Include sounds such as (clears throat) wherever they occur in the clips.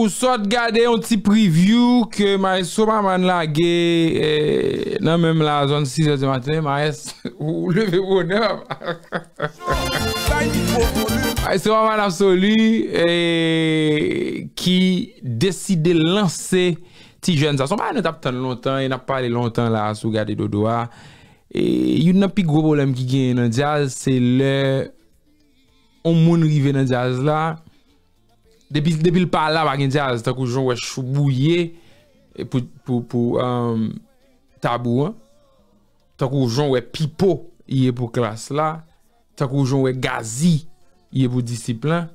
pou sot gade yon ti preview ke ma yon souman man la ge e, nan menm la zon 6 de maten, ma yon (laughs) leve bonan. (laughs) Ma yon souman man apso li e, ki deside lanse ti jen zason. Ma yon tap tan lontan, yon e ap pale lontan la sou gade do do a. Yon nan pi grob olem ki gen nan jazz se le on moun rive nan jazz la Depi l pal la bagen diaz, ah, ta kou joun wè choubouye e pou um, tabou an, ta kou joun wè pipo yè pou klas la, ta kou joun wè gazi yè pou disiplin,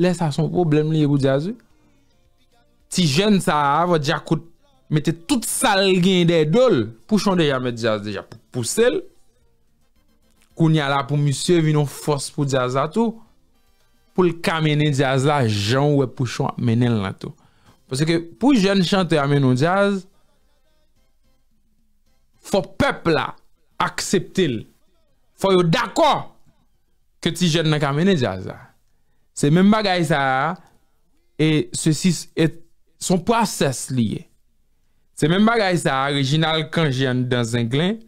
lè sa son problem li yè pou diaz yè. Ti jen sa ava, diya ah, kout mette tout sal gen de dol, pou chon deja mette diaz deja pou sel, koun yala pou misye vinon fos pou diaz atou, pou l kamene jaz la, jan wè pou chwa menel nan tou. Pou seke, pou jen chante ameno jaz, fò pep la, akseptil, fò yo dakwa, ke ti jen nan kamene jaz la. Se men bagay sa, e se si, son prases liye. Se men bagay sa, an original kan jen dan zenglen,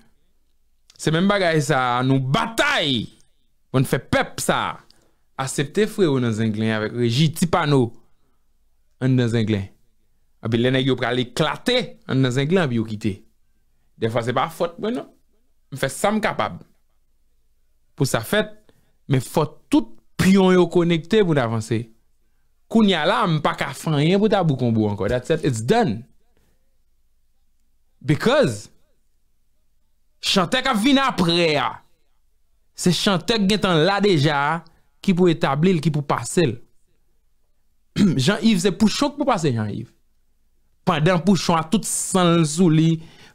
se men bagay sa, nou batay, wè n fè pep sa, Asepte freyo nan zenglen avèk reji ti panou An ah nan zenglen A bi lènen yo pral eklate An nan zenglen bi yo kite De fwa se pa fote mwen nou M fè sam kapab Pou sa fèt M fote tout pion yo konekte pou nan avanse Kounya la m pa ka fanyen pou ta bou konbo anko That's it, it's done Because Chantek a vin apre ah. Se chantek gen ton la deja Ki pou etabli l, ki pou pase l. (clears throat) Jean-Yves se pou chok pou pase Jean-Yves. Padan pou chok tout san l sou li.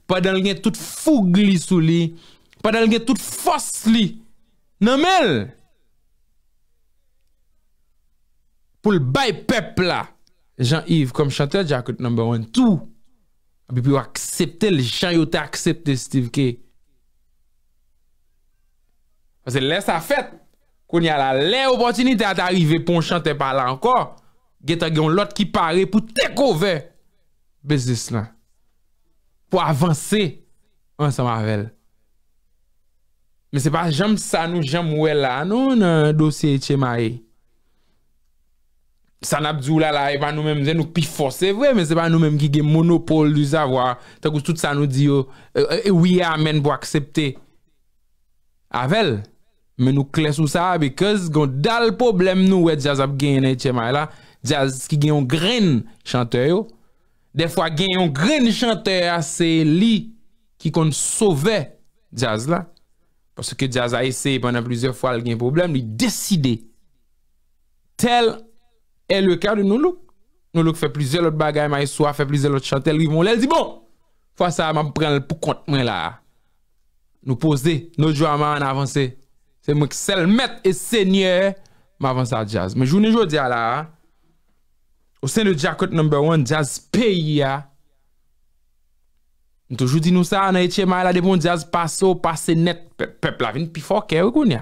Padan l gen tout foug li sou li. Padan l gen tout fos li. Nanmel. Non, pou l bay pepla. Jean-Yves kom chante l jakot number one. Tou. A bi pi w aksepte l. Jean yote aksepte Steve K. A se lè sa fèt. Koun ya la len opotinite at arive pon chante pala anko, ge ta gen lot ki pare pou te kove bezis lan. Po avanse, an sa mavel. Me se pa jom sa nou jom wè la nou nan dosye che ma e. San Abdoulal la e pa nou menm zen nou pi fose vwe, me se pa nou menm ki gen monopole du zavwa, ta kous tout sa nou di yo, we amen pou aksepte. Avel, Men nou kles ou sa bekez gon dal poblem nou we Djaz ap genen e tche may la. Djaz ki gen yon gren chanteyo. De fwa gen yon gren chanteyo a se li ki kon sove Djaz la. Pwese ke Djaz a ese pwena plizye fwa al gen poblem li deside. Tel e lwe ka di nou luk. Nou luk fe plizye lout bagay may sou a fe plizye lout chanteyo. Mwen lè di bon fwa sa mwen pren l pou kont mwen la. Nou pose de nou jwa mwen avanse. Se mwen ki selmet e sènyè, m avans a jazz. M jounen jò diya la, ou sen de jacket number one, jazz peyi ya, m toujou di nou sa, nan etche may la, de bon jazz paso, pase net, pepl avin pi fokè wè e, koun ya.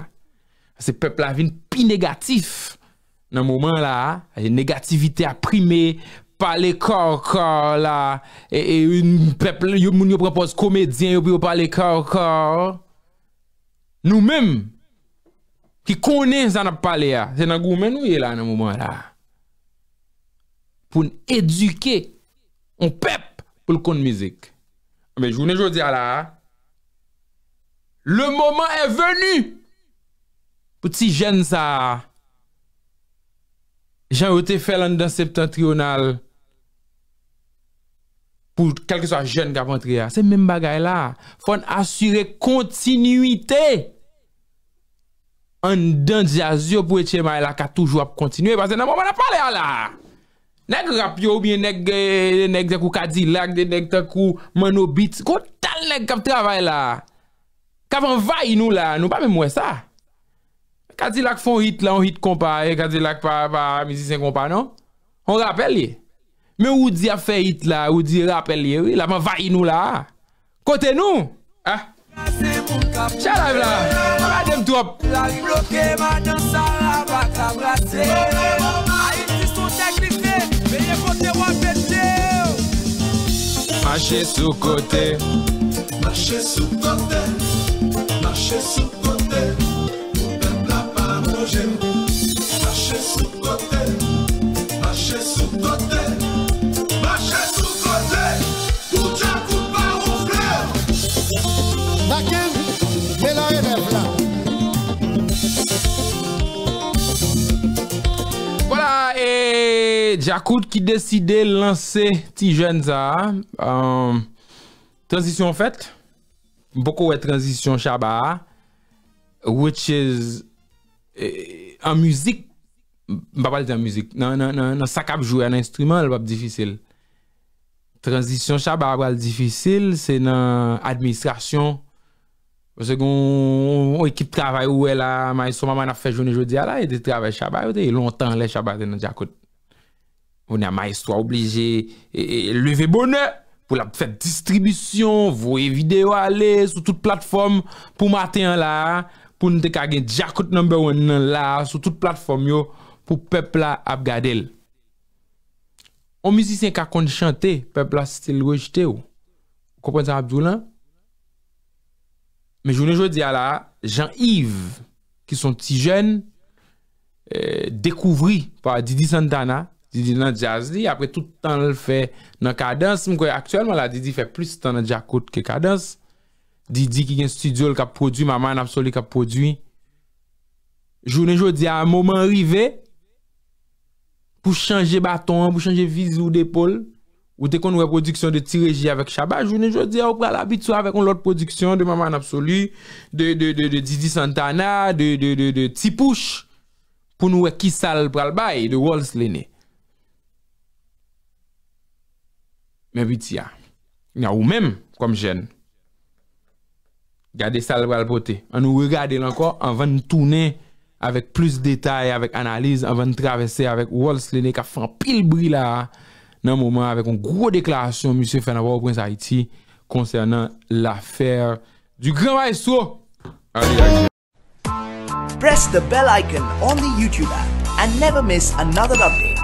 Se pepl avin pi negatif, nan mouman la, e, negativite aprimè, pale kòr kòr la, e, e pepl yon moun yon prepoz komèdien, yon pale kòr kòr, nou mèm, Ki konen zan ap pale ya. Se nan goumen ou ye la nan mouman la. Poun eduke. On pep pou l kon mizik. A men jounen joun diya la. Le mouman e venu. Pout si jen sa. Jan wote felan dan septan triyonal. Pou kelke sa jen gavan triya. Se men bagay la. Foun asyre kontinuité. An dan dja zyo pou etche mai e la ka toujwa pou kontinue Basen nan moun man ap pale yo la Nèk rap yo mi, nèk eh, zèkou kadilak, nèk zèkou manou bit Koutal nèk kap travay la Kavan vay nou la, nou pa mè mwè sa Kadilak fon hit la, on hit kompa, kadilak eh, pa mizi sen kompa, non? On rappel ye Men ou di a fe hit la, ou di rappel ye, wè Lavan vay nou la Kote nou, eh Chalav la La li bloke, man yon sa la bat la brase A yon dispo te klikre, me ye kote wapet se Mache sou kote Mache sou kote Mache sou kote Jakout ki deside lansè ti jen za, euh, Transisyon fèt, Boko wè Transisyon Chabar, Which is, An eh, müzik, Ba bal di an müzik, Nan sakap jwè an instrument, An bab difisil. Transisyon Chabar bal difisil, Se nan administrasyon, Ose goun, O ekip travay ou wè la, May sou mama na fè jouni jodi a la, E di travay Chabar, E lontan lè Chabar di nan Jakout. Ou nan ma estwa oubleje leve bonè pou la pou fèp distribisyon, voye video ale, sou tout platfom pou matè an la, pou nou te kage jakout number one an la, sou tout platfom yo pou pepla ap gadèl. O mizisyen kakonde chante, pepla stilwe jite yo. Kompon sa Abdoulan? Men jounen jodi ala, Jean-Yves, ki son ti jen, euh, dekouvri pa di disan dana, Didi nan Jazli, apre tout tan l fè nan Kadans, mkwen aktuelman la Didi fè plus tan nan Jakout ke Kadans. Didi ki gen studio l ka prodwi, Maman Absolu ka prodwi. Jounen joun di a mouman rive, pou chanje baton, pou chanje vizou d'epol, ou te kon wè produksyon de ti reji avèk Chabat, jounen joun di a ou pral abitou avèk on l ot produksyon de Maman Absolu, de Didi Santana, de Ti Pouche, pou nou wè ki sal pral bay, de Waltz lennè. Mwen biti ya. Mwen ya ou menm kom jen. Gade sal bral pote. An nou regade lankor. An van nou toune. Avèk plus detay. Avèk analize. An van nou travesse. Avèk wals lene. Ka fan pil bri la. Nan mouman avèk an gro deklarasyon. Mwen se fè nan wò ou prens Haiti. Konsernan la fèr. Du gran maestro. An li la jen. Press the bell icon on the YouTube app. And never miss another update.